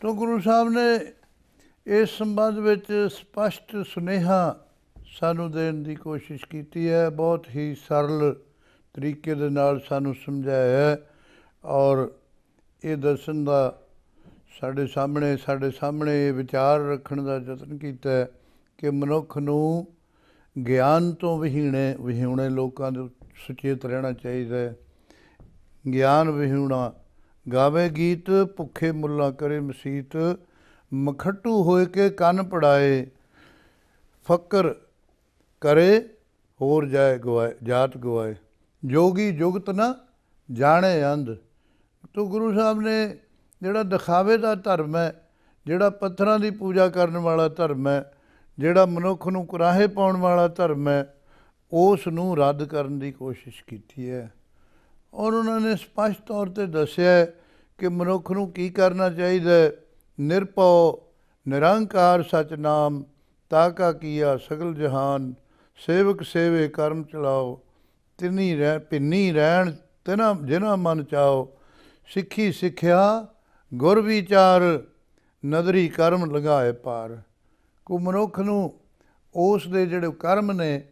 ਤੋਂ ਗੁਰੂ ਸਾਹਿਬ ਨੇ ਇਸ ਸੰਬੰਧ ਵਿੱਚ ਸਪਸ਼ਟ ਸੁਨੇਹਾ ਸਾਨੂੰ ਦੇਣ ਦੀ ਕੋਸ਼ਿਸ਼ ਕੀਤੀ ਹੈ ਬਹੁਤ ਹੀ ਸਰਲ ਤਰੀਕੇ ਦੇ ਨਾਲ ਸਾਨੂੰ ਸਮਝਾਇਆ ਹੈ ਔਰ ਇਹ ਦਰਸ਼ਨ ਦਾ ਸਾਡੇ ਸਾਹਮਣੇ ਸਾਡੇ ਸਾਹਮਣੇ ਇਹ ਵਿਚਾਰ ਰੱਖਣ ਦਾ ਯਤਨ ਕੀਤਾ ਹੈ ਕਿ ਮਨੁੱਖ ਨੂੰ ਗਿਆਨ ਤੋਂ ਵਿਹੀਣੇ ਵਿਹੀਣੇ ਲੋਕਾਂ ਦੇ ਸੁਚੇਤ ਰਹਿਣਾ ਚਾਹੀਦਾ ਹੈ ਗਿਆਨ ਵਿਹੀਣਾ ਗਾਵੇ ਗੀਤ ਭੁੱਖੇ ਮੁੱਲਾ ਕਰੇ ਮਸੀਤ ਮਖੱਟੂ ਹੋਏ ਕੇ ਕੰਨ ਪੜਾਏ ਫਕਰ ਕਰੇ ਹੋਰ ਜਾਏ ਗਵਾਏ ਜਾਤ ਗਵਾਏ ਜੋਗੀ ਜੁਗਤ ਨਾ ਜਾਣੇ ਅੰਧ ਤੋ ਗੁਰੂ ਸਾਹਿਬ ਨੇ ਜਿਹੜਾ ਦਿਖਾਵੇ ਦਾ ਧਰਮ ਹੈ ਜਿਹੜਾ ਪੱਥਰਾਂ ਦੀ ਪੂਜਾ ਕਰਨ ਵਾਲਾ ਧਰਮ ਹੈ ਜਿਹੜਾ ਮਨੁੱਖ ਨੂੰ ਕੁਰਾਹੇ ਪਾਉਣ ਵਾਲਾ ਧਰਮ ਹੈ ਉਸ ਨੂੰ ਰੱਦ ਕਰਨ ਦੀ ਕੋਸ਼ਿਸ਼ ਕੀਤੀ ਹੈ ਔਰ ਉਹਨਾਂ ਨੇ ਸਪਸ਼ਟ ਤੌਰ ਤੇ ਦੱਸਿਆ ਕਿ ਮਨੁੱਖ ਨੂੰ ਕੀ ਕਰਨਾ ਚਾਹੀਦਾ ਹੈ ਨਿਰਪਉ ਨਿਰੰਕਾਰ ਸਚਨਾਮ ਤਾ ਕਾ ਕੀਆ ਸਗਲ ਜਹਾਨ ਸੇਵਕ ਸੇਵੇ ਕਰਮ ਚਲਾਓ ਤਿਨੀ ਰਹਿ ਪਿੰਨੀ ਰਹਿਣ ਤਨਾ ਜਿਨਾ ਮਨ ਚਾਓ ਸਿੱਖੀ ਸਿੱਖਿਆ ਗੁਰ ਵਿਚਾਰ ਨਦਰੀ ਕਰਮ ਲਗਾਏ ਪਾਰ ਕੋ ਮਨੁੱਖ ਨੂੰ ਉਸ ਦੇ ਜਿਹੜੇ ਕਰਮ ਨੇ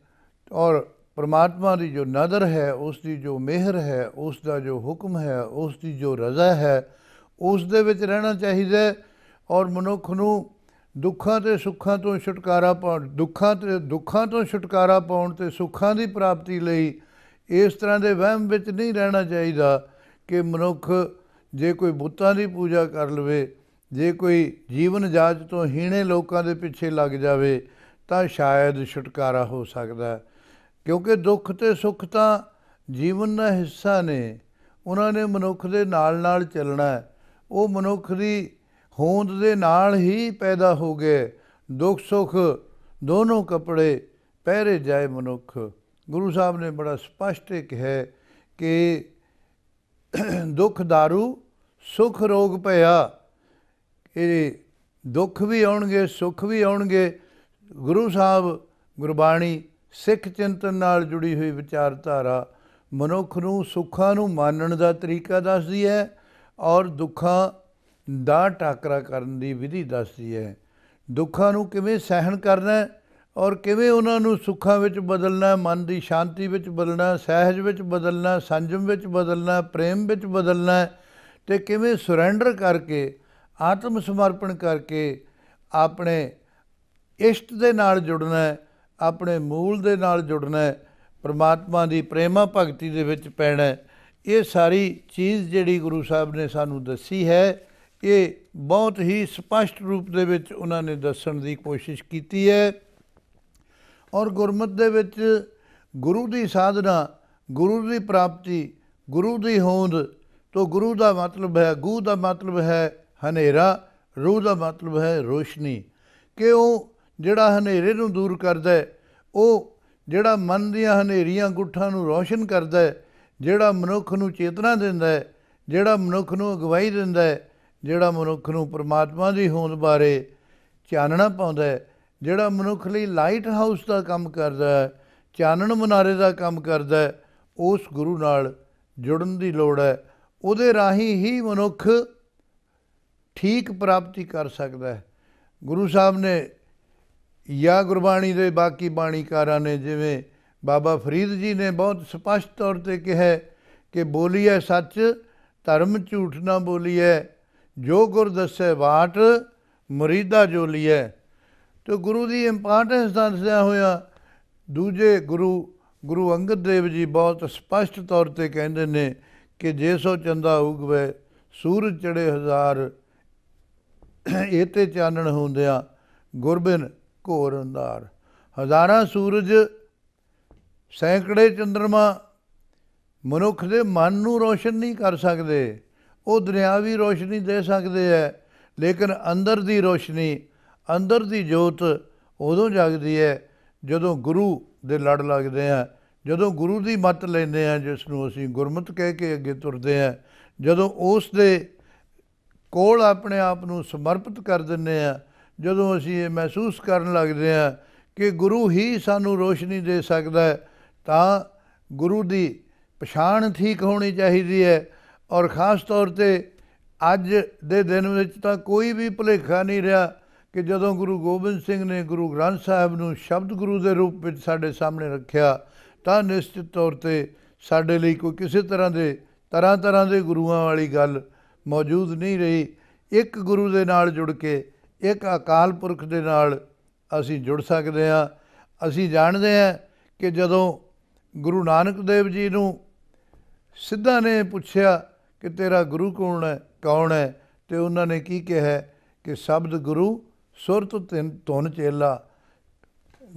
ਔਰ ਪਰਮਾਤਮਾ ਦੀ ਜੋ ਨਜ਼ਰ ਹੈ ਉਸ ਦੀ ਜੋ ਮਿਹਰ ਹੈ ਉਸ ਦਾ ਜੋ ਹੁਕਮ ਹੈ ਉਸ ਦੀ ਜੋ ਰਜ਼ਾ ਹੈ ਉਸ ਦੇ ਵਿੱਚ ਰਹਿਣਾ ਚਾਹੀਦਾ ਹੈ ਔਰ ਮਨੁੱਖ ਨੂੰ ਦੁੱਖਾਂ ਤੇ ਸੁੱਖਾਂ ਤੋਂ ਛੁਟਕਾਰਾ ਪਾਉਣ ਦੁੱਖਾਂ ਤੇ ਦੁੱਖਾਂ ਤੋਂ ਛੁਟਕਾਰਾ ਪਾਉਣ ਤੇ ਸੁੱਖਾਂ ਦੀ ਪ੍ਰਾਪਤੀ ਲਈ ਇਸ ਤਰ੍ਹਾਂ ਦੇ ਵਹਿਮ ਵਿੱਚ ਨਹੀਂ ਰਹਿਣਾ ਚਾਹੀਦਾ ਕਿ ਮਨੁੱਖ ਜੇ ਕੋਈ ਬੁੱਤਾਂ ਦੀ ਪੂਜਾ ਕਰ ਲਵੇ ਜੇ ਕੋਈ ਜੀਵਨ ਜਾਚ ਤੋਂ ਹੀਣੇ ਲੋਕਾਂ ਦੇ ਪਿੱਛੇ ਲੱਗ ਜਾਵੇ ਤਾਂ ਸ਼ਾਇਦ ਛੁਟਕਾਰਾ ਹੋ ਸਕਦਾ ਹੈ ਕਿਉਂਕਿ ਦੁੱਖ ਤੇ ਸੁੱਖ ਤਾਂ ਜੀਵਨ ਦਾ ਹਿੱਸਾ ਨੇ ਉਹਨਾਂ ਨੇ ਮਨੁੱਖ ਦੇ ਨਾਲ ਨਾਲ ਚੱਲਣਾ ਹੈ ਉਹ ਮਨੁੱਖ ਦੀ ਹੋਂਦ ਦੇ ਨਾਲ ਹੀ ਪੈਦਾ ਹੋ ਗਏ ਦੁੱਖ ਸੁੱਖ ਦੋਨੋਂ ਕਪੜੇ ਪਹਿਰੇ ਜਾਏ ਮਨੁੱਖ ਗੁਰੂ ਸਾਹਿਬ ਨੇ ਬੜਾ ਸਪਸ਼ਟ ਕਿਹਾ ਕਿ ਦੁੱਖ दारू ਸੁਖ ਰੋਗ ਭਇਆ ਇਹ ਦੁੱਖ ਵੀ ਆਉਣਗੇ ਸੁੱਖ ਵੀ ਆਉਣਗੇ ਗੁਰੂ ਸਾਹਿਬ ਗੁਰਬਾਣੀ ਸਿੱਖ ਚਿੰਤਨ ਨਾਲ ਜੁੜੀ ਹੋਈ ਵਿਚਾਰਧਾਰਾ ਮਨੁੱਖ ਨੂੰ ਸੁੱਖਾਂ ਨੂੰ ਮਾਨਣ ਦਾ ਤਰੀਕਾ ਦੱਸਦੀ ਹੈ ਔਰ ਦੁੱਖਾਂ ਦਾ ਟਾਕਰਾ ਕਰਨ ਦੀ ਵਿਧੀ ਦੱਸਦੀ ਹੈ ਦੁੱਖਾਂ ਨੂੰ ਕਿਵੇਂ ਸਹਿਣ ਕਰਨਾ ਔਰ ਕਿਵੇਂ ਉਹਨਾਂ ਨੂੰ ਸੁੱਖਾਂ ਵਿੱਚ ਬਦਲਣਾ ਮਨ ਦੀ ਸ਼ਾਂਤੀ ਵਿੱਚ ਬਦਲਣਾ ਸਹਿਜ ਵਿੱਚ ਬਦਲਣਾ ਸੰਜਮ ਵਿੱਚ ਬਦਲਣਾ ਪ੍ਰੇਮ ਵਿੱਚ ਬਦਲਣਾ ਤੇ ਕਿਵੇਂ ਸੁਰੈਂਡਰ ਕਰਕੇ ਆਤਮ ਸਮਰਪਣ ਕਰਕੇ ਆਪਣੇ ਇਸ਼ਟ ਦੇ ਨਾਲ ਜੁੜਨਾ ਹੈ ਆਪਣੇ ਮੂਲ ਦੇ ਨਾਲ ਜੁੜਨਾ ਹੈ ਪ੍ਰਮਾਤਮਾ ਦੀ ਪ੍ਰੇਮਾ ਭਗਤੀ ਦੇ ਵਿੱਚ ਪੈਣਾ ਇਹ ਸਾਰੀ ਚੀਜ਼ ਜਿਹੜੀ ਗੁਰੂ ਸਾਹਿਬ ਨੇ ਸਾਨੂੰ ਦੱਸੀ ਹੈ ਇਹ ਬਹੁਤ ਹੀ ਸਪਸ਼ਟ ਰੂਪ ਦੇ ਵਿੱਚ ਉਹਨਾਂ ਨੇ ਦੱਸਣ ਦੀ ਕੋਸ਼ਿਸ਼ ਕੀਤੀ ਹੈ ਔਰ ਗੁਰਮਤ ਦੇ ਵਿੱਚ ਗੁਰੂ ਦੀ ਸਾਧਨਾ ਗੁਰੂ ਦੀ ਪ੍ਰਾਪਤੀ ਗੁਰੂ ਦੀ ਹੋਂਦ ਤੋਂ ਗੁਰੂ ਦਾ ਮਤਲਬ ਹੈ ਗੂ ਦਾ ਮਤਲਬ ਹੈ ਹਨੇਰਾ ਰੂਹ ਦਾ ਮਤਲਬ ਹੈ ਰੋਸ਼ਨੀ ਕਿ ਉਹ ਜਿਹੜਾ ਹਨੇਰੇ ਨੂੰ ਦੂਰ ਕਰਦਾ ਹੈ ਉਹ ਜਿਹੜਾ ਮਨ ਦੀਆਂ ਹਨੇਰੀਆਂ ਗੁੱਠਾਂ ਨੂੰ ਰੋਸ਼ਨ ਕਰਦਾ ਹੈ ਜਿਹੜਾ ਮਨੁੱਖ ਨੂੰ ਚੇਤਨਾ ਦਿੰਦਾ ਹੈ ਜਿਹੜਾ ਮਨੁੱਖ ਨੂੰ ਅਗਵਾਈ ਦਿੰਦਾ ਹੈ ਜਿਹੜਾ ਮਨੁੱਖ ਨੂੰ ਪਰਮਾਤਮਾ ਦੀ ਹੋਂਦ ਬਾਰੇ ਚਾਨਣਾ ਪਾਉਂਦਾ ਹੈ ਜਿਹੜਾ ਮਨੁੱਖ ਲਈ ਲਾਈਟ ਹਾਊਸ ਦਾ ਕੰਮ ਕਰਦਾ ਹੈ ਚਾਨਣ ਮਨਾਰੇ ਦਾ ਕੰਮ ਕਰਦਾ ਹੈ ਉਸ ਗੁਰੂ ਨਾਲ ਜੁੜਨ ਦੀ ਲੋੜ ਹੈ ਉਹਦੇ ਰਾਹੀਂ ਹੀ ਮਨੁੱਖ ਠੀਕ ਪ੍ਰਾਪਤੀ ਕਰ ਸਕਦਾ ਹੈ ਗੁਰੂ ਸਾਹਿਬ ਨੇ ਜਾਂ ਗੁਰਬਾਣੀ ਦੇ ਬਾਕੀ ਬਾਣੀਕਾਰਾਂ ਨੇ ਜਿਵੇਂ ਬਾਬਾ ਫਰੀਦ ਜੀ ਨੇ ਬਹੁਤ ਸਪਸ਼ਟ ਤੌਰ ਤੇ ਕਿਹਾ ਕਿ ਬੋਲੀਏ ਸੱਚ ਧਰਮ ਝੂਠ ਨਾ ਬੋਲੀਐ ਜੋ ਗੁਰ ਦੱਸੇ ਬਾਟ ਮਰੀਦਾ ਜੋ ਲੀਏ ਤੇ ਗੁਰੂ ਦੀ ਇੰਪੋਰਟੈਂਸ ਦੱਸਿਆ ਹੋਇਆ ਦੂਜੇ ਗੁਰੂ ਗੁਰੂ ਅੰਗਦ ਦੇਵ ਜੀ ਬਹੁਤ ਸਪਸ਼ਟ ਤੌਰ ਤੇ ਕਹਿੰਦੇ ਨੇ ਕਿ ਜੇ ਸੋ ਚੰਦਾ ਉਗਵੇ ਸੂਰਜ ਚੜੇ ਹਜ਼ਾਰ ਇਹ ਤੇ ਚਾਨਣ ਹੁੰਦਿਆ ਗੁਰਬਿਨ ਘੋਰ ਅੰਧਾਰ ਹਜ਼ਾਰਾਂ ਸੂਰਜ ਸੈਂਕੜੇ ਚੰਦਰਮਾ ਮਨੁੱਖ ਦੇ ਮਨ ਨੂੰ ਰੋਸ਼ਨ ਨਹੀਂ ਕਰ ਸਕਦੇ ਉਹ ਦੁਨਿਆਵੀ ਰੋਸ਼ਨੀ ਦੇ ਸਕਦੇ ਐ ਲੇਕਿਨ ਅੰਦਰ ਦੀ ਰੋਸ਼ਨੀ ਅੰਦਰ ਦੀ ਜੋਤ ਉਦੋਂ ਜਗਦੀ ਐ ਜਦੋਂ ਗੁਰੂ ਦੇ ਲੜ ਲੱਗਦੇ ਆ ਜਦੋਂ ਗੁਰੂ ਦੀ ਮੱਤ ਲੈਂਦੇ ਆ ਜਿਸ ਨੂੰ ਅਸੀਂ ਗੁਰਮਤ ਕਹਿ ਕੇ ਅੱਗੇ ਤੁਰਦੇ ਆ ਜਦੋਂ ਉਸ ਦੇ ਕੋਲ ਆਪਣੇ ਆਪ ਨੂੰ ਸਮਰਪਿਤ ਕਰ ਦਿੰਨੇ ਆ ਜਦੋਂ ਅਸੀਂ ਇਹ ਮਹਿਸੂਸ ਕਰਨ ਲੱਗਦੇ ਹਾਂ ਕਿ ਗੁਰੂ ਹੀ ਸਾਨੂੰ ਰੋਸ਼ਨੀ ਦੇ ਸਕਦਾ ਹੈ ਤਾਂ ਗੁਰੂ ਦੀ ਪਛਾਣ ਠੀਕ ਹੋਣੀ ਚਾਹੀਦੀ ਹੈ ਔਰ ਖਾਸ ਤੌਰ ਤੇ ਅੱਜ ਦੇ ਦਿਨ ਵਿੱਚ ਤਾਂ ਕੋਈ ਵੀ ਭੁਲੇਖਾ ਨਹੀਂ ਰਿਹਾ ਕਿ ਜਦੋਂ ਗੁਰੂ ਗੋਬਿੰਦ ਸਿੰਘ ਨੇ ਗੁਰੂ ਗ੍ਰੰਥ ਸਾਹਿਬ ਨੂੰ ਸ਼ਬਦ ਗੁਰੂ ਦੇ ਰੂਪ ਵਿੱਚ ਸਾਡੇ ਸਾਹਮਣੇ ਰੱਖਿਆ ਤਾਂ ਨਿਸ਼ਚਿਤ ਤੌਰ ਤੇ ਸਾਡੇ ਲਈ ਕੋਈ ਕਿਸੇ ਤਰ੍ਹਾਂ ਦੇ ਤਰ੍ਹਾਂ ਤਰ੍ਹਾਂ ਦੇ ਗੁਰੂਆਂ ਵਾਲੀ ਗੱਲ ਮੌਜੂਦ ਨਹੀਂ ਰਹੀ ਇੱਕ ਗੁਰੂ ਦੇ ਨਾਲ ਜੁੜ ਕੇ ਇੱਕ ਅਕਾਲ ਪੁਰਖ ਦੇ ਨਾਲ ਅਸੀਂ ਜੁੜ ਸਕਦੇ ਹਾਂ ਅਸੀਂ ਜਾਣਦੇ ਹਾਂ ਕਿ ਜਦੋਂ ਗੁਰੂ ਨਾਨਕ ਦੇਵ ਜੀ ਨੂੰ ਸਿੱਧਾ ਨੇ ਪੁੱਛਿਆ ਕਿ ਤੇਰਾ ਗੁਰੂ ਕੌਣ ਹੈ ਕੌਣ ਹੈ ਤੇ ਉਹਨਾਂ ਨੇ ਕੀ ਕਿਹਾ ਕਿ ਸ਼ਬਦ ਗੁਰੂ ਸੁਰਤ ਤਿੰਨ ਚੇਲਾ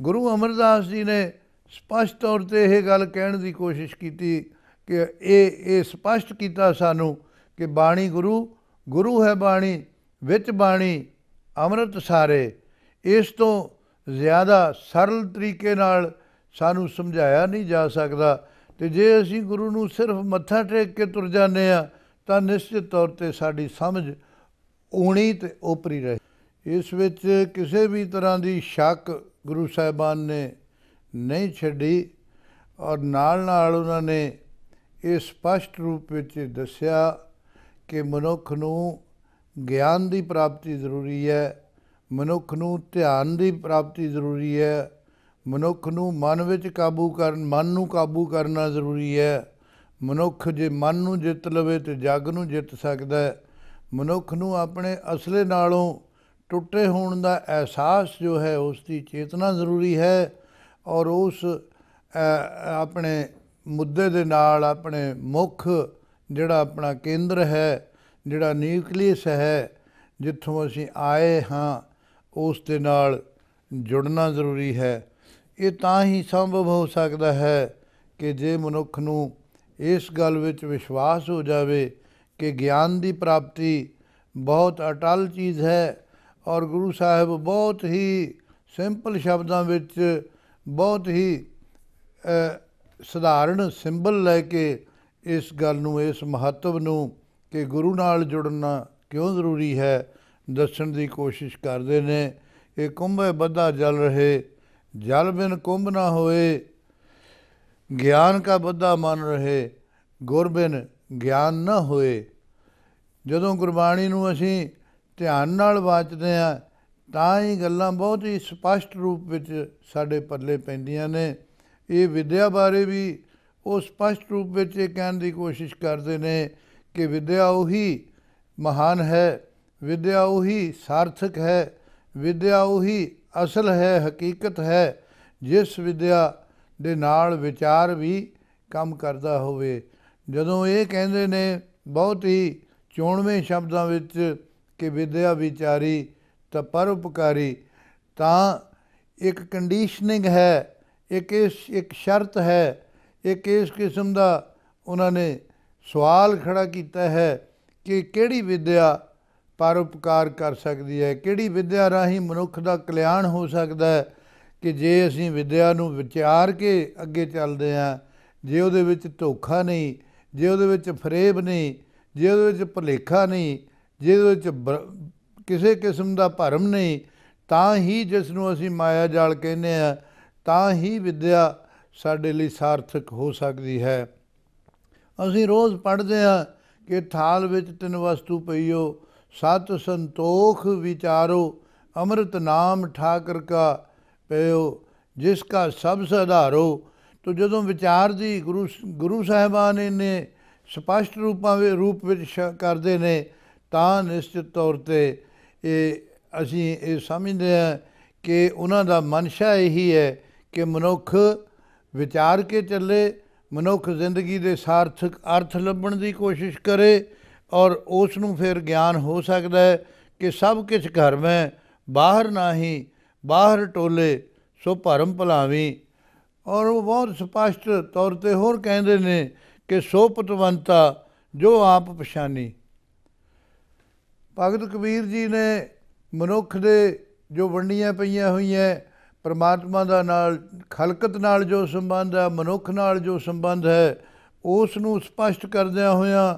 ਗੁਰੂ ਅਮਰਦਾਸ ਜੀ ਨੇ ਸਪਸ਼ਟ ਤੌਰ ਤੇ ਇਹ ਗੱਲ ਕਹਿਣ ਦੀ ਕੋਸ਼ਿਸ਼ ਕੀਤੀ ਕਿ ਇਹ ਇਹ ਸਪਸ਼ਟ ਕੀਤਾ ਸਾਨੂੰ ਕਿ ਬਾਣੀ ਗੁਰੂ ਗੁਰੂ ਹੈ ਬਾਣੀ ਵਿੱਚ ਬਾਣੀ ਅੰਮ੍ਰਿਤ ਸਾਰੇ ਇਸ ਤੋਂ ਜ਼ਿਆਦਾ ਸਰਲ ਤਰੀਕੇ ਨਾਲ ਸਾਨੂੰ ਸਮਝਾਇਆ ਨਹੀਂ ਜਾ ਸਕਦਾ ਤੇ ਜੇ ਅਸੀਂ ਗੁਰੂ ਨੂੰ ਸਿਰਫ ਮੱਥਾ ਟੇਕ ਕੇ ਤੁਰ ਜਾਂਦੇ ਆ ਤਾਂ ਨਿਸ਼ਚਿਤ ਤੌਰ ਤੇ ਸਾਡੀ ਸਮਝ ਉਣੀ ਤੇ ਉਪਰੀ ਰਹੇ ਇਸ ਵਿੱਚ ਕਿਸੇ ਵੀ ਤਰ੍ਹਾਂ ਦੀ ਸ਼ੱਕ ਗੁਰੂ ਸਾਹਿਬਾਨ ਨੇ ਨਹੀਂ ਛੱਡੀ ਔਰ ਨਾਲ ਨਾਲ ਉਹਨਾਂ ਨੇ ਇਹ ਸਪਸ਼ਟ ਰੂਪ ਵਿੱਚ ਦੱਸਿਆ ਕਿ ਮਨੁੱਖ ਨੂੰ ਗਿਆਨ ਦੀ ਪ੍ਰਾਪਤੀ ਜ਼ਰੂਰੀ ਹੈ ਮਨੁੱਖ ਨੂੰ ਧਿਆਨ ਦੀ ਪ੍ਰਾਪਤੀ ਜ਼ਰੂਰੀ ਹੈ ਮਨੁੱਖ ਨੂੰ ਮਨ ਵਿੱਚ ਕਾਬੂ ਕਰਨ ਮਨ ਨੂੰ ਕਾਬੂ ਕਰਨਾ ਜ਼ਰੂਰੀ ਹੈ ਮਨੁੱਖ ਜੇ ਮਨ ਨੂੰ ਜਿੱਤ ਲਵੇ ਤੇ ਜਗ ਨੂੰ ਜਿੱਤ ਸਕਦਾ ਹੈ ਮਨੁੱਖ ਨੂੰ ਆਪਣੇ ਅਸਲੇ ਨਾਲੋਂ ਟੁੱਟੇ ਹੋਣ ਦਾ ਅਹਿਸਾਸ ਜੋ ਹੈ ਉਸ ਦੀ ਚੇਤਨਾ ਜ਼ਰੂਰੀ ਹੈ ਔਰ ਉਸ ਆਪਣੇ ਮੁੱਦੇ ਦੇ ਨਾਲ ਆਪਣੇ ਮੁੱਖ ਜਿਹੜਾ ਆਪਣਾ ਕੇਂਦਰ ਹੈ ਜਿਹੜਾ ਨਿਊਕਲੀਅਸ ਹੈ ਜਿੱਥੋਂ ਅਸੀਂ ਆਏ ਹਾਂ ਉਸ ਦੇ ਨਾਲ ਜੁੜਨਾ ਜ਼ਰੂਰੀ ਹੈ ਇਹ ਤਾਂ ਹੀ ਸੰਭਵ ਹੋ ਸਕਦਾ ਹੈ ਕਿ ਜੇ ਮਨੁੱਖ ਨੂੰ ਇਸ ਗੱਲ ਵਿੱਚ ਵਿਸ਼ਵਾਸ ਹੋ ਜਾਵੇ ਕਿ ਗਿਆਨ ਦੀ ਪ੍ਰਾਪਤੀ ਬਹੁਤ ਅਟਲ ਚੀਜ਼ ਹੈ ਔਰ ਗੁਰੂ ਸਾਹਿਬ ਬਹੁਤ ਹੀ ਸਿੰਪਲ ਸ਼ਬਦਾਂ ਵਿੱਚ ਬਹੁਤ ਹੀ ਸਧਾਰਨ ਸਿੰਬਲ ਲੈ ਕੇ ਇਸ ਗੱਲ ਨੂੰ ਇਸ ਮਹੱਤਵ ਨੂੰ ਕਿ ਗੁਰੂ ਨਾਲ ਜੁੜਨਾ ਕਿਉਂ ਜ਼ਰੂਰੀ ਹੈ ਦੱਸਣ ਦੀ ਕੋਸ਼ਿਸ਼ ਕਰਦੇ ਨੇ ਕਿ ਕੁੰਭੇ ਬੱਧਾ ਜਲ ਰਹੇ ਜਲ ਬਿਨ ਕੁੰਭ ਨਾ ਹੋਏ ਗਿਆਨ ਕਾ ਬੱਧਾ ਮਨ ਰਹੇ ਗੁਰ ਬਿਨ ਗਿਆਨ ਨਾ ਹੋਏ ਜਦੋਂ ਗੁਰਬਾਣੀ ਨੂੰ ਅਸੀਂ ਧਿਆਨ ਨਾਲ ਬਾਚਦੇ ਆ ਤਾਂ ਹੀ ਗੱਲਾਂ ਬਹੁਤ ਹੀ ਸਪਸ਼ਟ ਰੂਪ ਵਿੱਚ ਸਾਡੇ ਪੱਲੇ ਪੈਂਦੀਆਂ ਨੇ ਇਹ ਵਿਦਿਆ ਬਾਰੇ ਵੀ ਉਹ ਸਪਸ਼ਟ ਰੂਪ ਵਿੱਚ ਇਹ ਕਹਿਣ ਦੀ ਕੋਸ਼ਿਸ਼ ਕਰਦੇ ਨੇ ਕਿ ਵਿਦਿਆ ਉਹੀ ਮਹਾਨ ਹੈ ਵਿਦਿਆ ਉਹੀ ਸਾਰਥਕ ਹੈ ਵਿਦਿਆ ਉਹੀ ਅਸਲ ਹੈ ਹਕੀਕਤ ਹੈ ਜਿਸ ਵਿਦਿਆ ਦੇ ਨਾਲ ਵਿਚਾਰ ਵੀ ਕੰਮ ਕਰਦਾ ਹੋਵੇ ਜਦੋਂ ਇਹ ਕਹਿੰਦੇ ਨੇ ਬਹੁਤ ਹੀ ਚੋਣਵੇਂ ਸ਼ਬਦਾਂ ਵਿੱਚ ਕਿ ਵਿਦਿਆ ਵਿਚਾਰੀ ਤਾਂ ਪਰਉਪਕਾਰੀ ਤਾਂ ਇੱਕ ਕੰਡੀਸ਼ਨਿੰਗ ਹੈ ਇੱਕ ਇਸ ਇੱਕ ਸ਼ਰਤ ਹੈ ਇੱਕ ਇਸ ਕਿਸਮ ਦਾ ਉਹਨਾਂ ਨੇ ਸਵਾਲ ਖੜਾ ਕੀਤਾ ਹੈ ਕਿ ਕਿਹੜੀ ਵਿਦਿਆ ਪਰਉਪਕਾਰ ਕਰ ਸਕਦੀ ਹੈ ਕਿਹੜੀ ਵਿਦਿਆ ਰਾਹੀਂ ਮਨੁੱਖ ਦਾ ਕਲਿਆਣ ਹੋ ਸਕਦਾ ਹੈ ਕਿ ਜੇ ਅਸੀਂ ਵਿਦਿਆ ਨੂੰ ਵਿਚਾਰ ਕੇ ਅੱਗੇ ਚੱਲਦੇ ਹਾਂ ਜੇ ਉਹਦੇ ਵਿੱਚ ਧੋਖਾ ਨਹੀਂ ਜੇ ਉਹਦੇ ਵਿੱਚ ਫਰੇਬ ਨਹੀਂ ਜੇ ਉਹਦੇ ਵਿੱਚ ਭਲੇਖਾ ਨਹੀਂ ਜੇ ਉਹਦੇ ਵਿੱਚ ਕਿਸੇ ਕਿਸਮ ਦਾ ਭਰਮ ਨਹੀਂ ਤਾਂ ਹੀ ਜਿਸ ਨੂੰ ਅਸੀਂ ਮਾਇਆ ਜਾਲ ਕਹਿੰਦੇ ਆ ਤਾਂ ਹੀ ਵਿਦਿਆ ਸਾਡੇ ਲਈ ਸਾਰਥਕ ਹੋ ਸਕਦੀ ਹੈ ਅਸੀਂ ਰੋਜ਼ ਪੜ੍ਹਦੇ ਹਾਂ ਕਿ ਥਾਲ ਵਿੱਚ ਤਿੰਨ ਵਸਤੂ ਪਈਓ ਸਤ ਸੰਤੋਖ ਵਿਚਾਰੋ ਅੰਮ੍ਰਿਤ ਨਾਮ ਠਾਕਰ ਕਾ ਪਿਓ ਜਿਸ ਕਾ ਸਭ ਸਧਾਰੋ ਤੋ ਜਦੋਂ ਵਿਚਾਰ ਦੀ ਗੁਰੂ ਗੁਰੂ ਸਾਹਿਬਾਨ ਨੇ ਸਪਸ਼ਟ ਰੂਪਾਂ ਵਿੱਚ ਰੂਪ ਵਿੱਚ ਕਰਦੇ ਨੇ ਤਾਂ ਨਿਸ਼ਚਿਤ ਤੌਰ ਤੇ ਇਹ ਅਸੀਂ ਇਹ ਸਮਝਦੇ ਹਾਂ ਕਿ ਉਹਨਾਂ ਦਾ ਮਨਸ਼ਾ ਇਹੀ ਹੈ ਕਿ ਮਨੁੱਖ ਵਿਚਾਰ ਕੇ ਚੱਲੇ ਮਨੁੱਖ ਜ਼ਿੰਦਗੀ ਦੇ ਸਾਰਥਕ ਅਰਥ ਲੱਭਣ ਦੀ ਕੋਸ਼ਿਸ਼ ਕਰੇ ਔਰ ਉਸ ਨੂੰ ਫਿਰ ਗਿਆਨ ਹੋ ਸਕਦਾ ਹੈ ਕਿ ਸਭ ਕੁਝ ਘਰ ਮੈਂ ਬਾਹਰ ਨਹੀਂ ਬਾਹਰ ਟੋਲੇ ਸੋ ਭਰਮ ਭਲਾਵੀ ਔਰ ਉਹ ਬਹੁਤ ਸਪਸ਼ਟ ਤੌਰ ਤੇ ਹੋਰ ਕਹਿੰਦੇ ਨੇ ਕਿ ਸੋ ਪਤਵੰਤਾ ਜੋ ਆਪ ਪਛਾਨੀ ਭਗਤ ਕਬੀਰ ਜੀ ਨੇ ਮਨੁੱਖ ਦੇ ਜੋ ਵੰਡੀਆਂ ਪਈਆਂ ਹੋਈਆਂ ਪਰਮਾਤਮਾ ਦਾ ਨਾਲ ਖਲਕਤ ਨਾਲ ਜੋ ਸੰਬੰਧ ਹੈ ਮਨੁੱਖ ਨਾਲ ਜੋ ਸੰਬੰਧ ਹੈ ਉਸ ਨੂੰ ਸਪਸ਼ਟ ਕਰਦਿਆਂ ਹੋਇਆਂ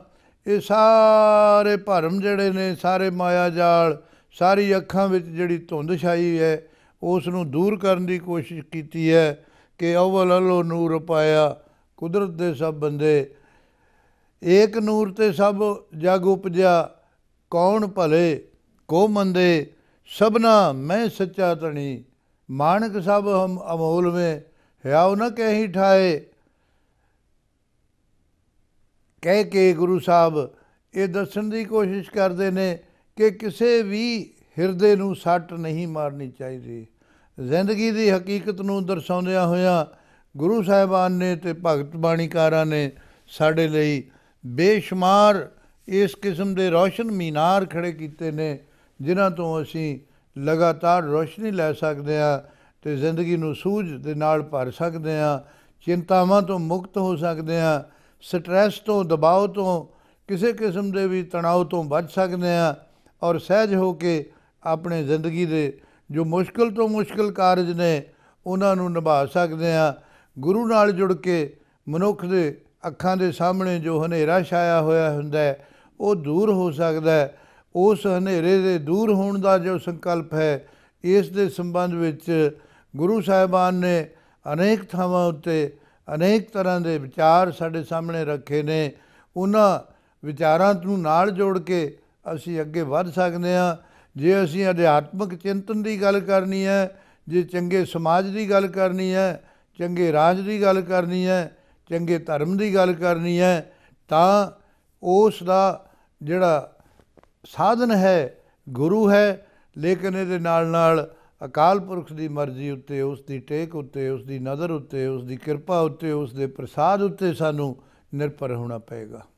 ਇਹ ਸਾਰੇ ਭਰਮ ਜਿਹੜੇ ਨੇ ਸਾਰੇ ਮਾਇਆ ਜਾਲ ਸਾਰੀ ਅੱਖਾਂ ਵਿੱਚ ਜਿਹੜੀ ਧੁੰਦ ਛਾਈ ਹੈ ਉਸ ਨੂੰ ਦੂਰ ਕਰਨ ਦੀ ਕੋਸ਼ਿਸ਼ ਕੀਤੀ ਹੈ ਕਿ ਅਵਲ ਅਲੋ ਨੂਰ ਪਾਇਆ ਕੁਦਰਤ ਦੇ ਸਭ ਬੰਦੇ ਏਕ ਨੂਰ ਤੇ ਸਭ ਜਗ ਉਪਜਿਆ ਕੌਣ ਭਲੇ ਕੋ ਮੰਦੇ ਸਭਨਾ ਮੈਂ ਸੱਚਾ ਤਣੀ ਮਾਨਕ ਸਭ ਹਮ ਅਮੋਲ ਮੇ ਹਿਆਉ ਨ ਕਹੀ ਠਾਏ ਕਹਿ ਕੇ ਗੁਰੂ ਸਾਹਿਬ ਇਹ ਦੱਸਣ ਦੀ ਕੋਸ਼ਿਸ਼ ਕਰਦੇ ਨੇ ਕਿ ਕਿਸੇ ਵੀ ਹਿਰਦੇ ਨੂੰ ਸੱਟ ਨਹੀਂ ਮਾਰਨੀ ਚਾਹੀਦੀ ਜ਼ਿੰਦਗੀ ਦੀ ਹਕੀਕਤ ਨੂੰ ਦਰਸਾਉਂਦਿਆਂ ਹੋਇਆਂ ਗੁਰੂ ਸਾਹਿਬਾਨ ਨੇ ਤੇ ਭਗਤ ਬਾਣੀਕਾਰਾਂ ਨੇ ਸਾਡੇ ਲਈ ਬੇਸ਼ੁਮਾਰ ਇਸ ਕਿਸਮ ਦੇ ਰੌਸ਼ਨ ਮੀਨਾਰ ਖੜੇ ਕੀਤੇ ਨੇ ਜਿਨ੍ਹਾਂ ਤੋਂ ਅਸੀਂ ਲਗਾਤਾਰ ਰੋਸ਼ਨੀ ਲੈ ਸਕਦੇ ਆ ਤੇ ਜ਼ਿੰਦਗੀ ਨੂੰ ਸੂਝ ਦੇ ਨਾਲ ਭਰ ਸਕਦੇ ਆ ਚਿੰਤਾਵਾਂ ਤੋਂ ਮੁਕਤ ਹੋ ਸਕਦੇ ਆ ਸਟ੍ਰੈਸ ਤੋਂ ਦਬਾਅ ਤੋਂ ਕਿਸੇ ਕਿਸਮ ਦੇ ਵੀ ਤਣਾਅ ਤੋਂ ਬਚ ਸਕਦੇ ਆ ਔਰ ਸਹਿਜ ਹੋ ਕੇ ਆਪਣੇ ਜ਼ਿੰਦਗੀ ਦੇ ਜੋ ਮੁਸ਼ਕਲ ਤੋਂ ਮੁਸ਼ਕਲ ਕਾਰਜ ਨੇ ਉਹਨਾਂ ਨੂੰ ਨਿਭਾ ਸਕਦੇ ਆ ਗੁਰੂ ਨਾਲ ਜੁੜ ਕੇ ਮਨੁੱਖ ਦੇ ਅੱਖਾਂ ਦੇ ਸਾਹਮਣੇ ਜੋ ਹਨੇਰਾ ਛਾਇਆ ਹੋਇਆ ਹੁੰਦਾ ਹੈ ਉਹ ਦੂਰ ਹੋ ਸਕਦਾ ਹੈ ਉਸ ਹਨੇਰੇ ਦੇ ਦੂਰ ਹੋਣ ਦਾ ਜੋ ਸੰਕਲਪ ਹੈ ਇਸ ਦੇ ਸੰਬੰਧ ਵਿੱਚ ਗੁਰੂ ਸਾਹਿਬਾਨ ਨੇ ਅਨੇਕ ਥਾਵਾਂ ਉੱਤੇ ਅਨੇਕ ਤਰ੍ਹਾਂ ਦੇ ਵਿਚਾਰ ਸਾਡੇ ਸਾਹਮਣੇ ਰੱਖੇ ਨੇ ਉਹਨਾਂ ਵਿਚਾਰਾਂ ਨੂੰ ਨਾਲ ਜੋੜ ਕੇ ਅਸੀਂ ਅੱਗੇ ਵੱਧ ਸਕਦੇ ਹਾਂ ਜੇ ਅਸੀਂ ਅਧਿਆਤਮਿਕ ਚਿੰਤਨ ਦੀ ਗੱਲ ਕਰਨੀ ਹੈ ਜੇ ਚੰਗੇ ਸਮਾਜ ਦੀ ਗੱਲ ਕਰਨੀ ਹੈ ਚੰਗੇ ਰਾਜ ਦੀ ਗੱਲ ਕਰਨੀ ਹੈ ਚੰਗੇ ਧਰਮ ਦੀ ਗੱਲ ਕਰਨੀ ਹੈ ਤਾਂ ਉਸ ਦਾ ਜਿਹੜਾ ਸਾਧਨ ਹੈ ਗੁਰੂ ਹੈ ਲੇਕਿਨ ਇਹਦੇ ਨਾਲ ਨਾਲ ਅਕਾਲ ਪੁਰਖ ਦੀ ਮਰਜ਼ੀ ਉੱਤੇ ਉਸ ਦੀ ਟੇਕ ਉੱਤੇ ਉਸ ਦੀ ਨਜ਼ਰ ਉੱਤੇ ਉਸ ਦੀ ਕਿਰਪਾ ਉੱਤੇ ਉਸ ਦੇ ਪ੍ਰਸਾਦ ਉੱਤੇ ਸਾਨੂੰ ਨਿਰਭਰ ਹੋਣਾ ਪਏਗਾ